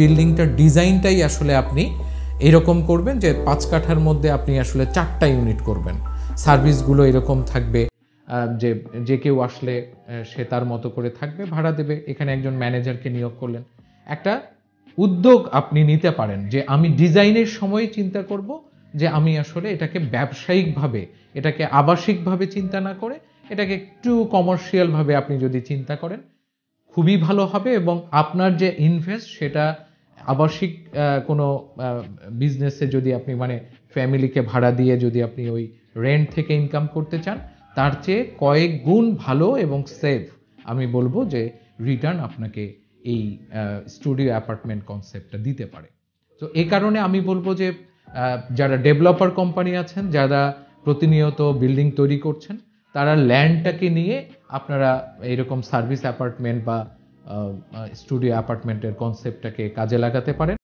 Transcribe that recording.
বিল্ডিংটার ডিজাইনটাই আসলে আপনি এরকম করবেন যে পাঁচ কাঠার মধ্যে আপনি আসলে চারটা ইউনিট করবেন সার্ভিসগুলো এরকম থাকবে যে যে কেউ আসলে সে তার মতো করে থাকবে ভাড়া দেবে এখানে একজন ম্যানেজারকে নিয়োগ করলেন একটা উদ্যোগ আপনি নিতে পারেন যে আমি ডিজাইনের সময় চিন্তা করব যে আমি আসলে এটাকে ব্যবসায়িকভাবে এটাকে আবাসিকভাবে চিন্তা না করে এটাকে একটু কমার্শিয়ালভাবে আপনি যদি চিন্তা করেন খুবই ভালো হবে এবং আপনার যে ইনভেস্ট সেটা আবাসিক কোনো বিজনেসে যদি আপনি মানে ফ্যামিলিকে ভাড়া দিয়ে যদি আপনি ওই রেন্ট থেকে ইনকাম করতে চান তার চেয়ে কয়েক গুণ ভালো এবং সেফ আমি বলবো যে রিটার্ন আপনাকে এই স্টুডিও অ্যাপার্টমেন্ট কনসেপ্টটা দিতে পারে তো এ কারণে আমি বলবো যে যারা ডেভেলপার কোম্পানি আছেন যারা প্রতিনিয়ত বিল্ডিং তৈরি করছেন তারা ল্যান্ডটাকে নিয়ে আপনারা এরকম সার্ভিস অ্যাপার্টমেন্ট বা স্টুডিও অ্যাপার্টমেন্টের কনসেপ্টটাকে কাজে লাগাতে পারেন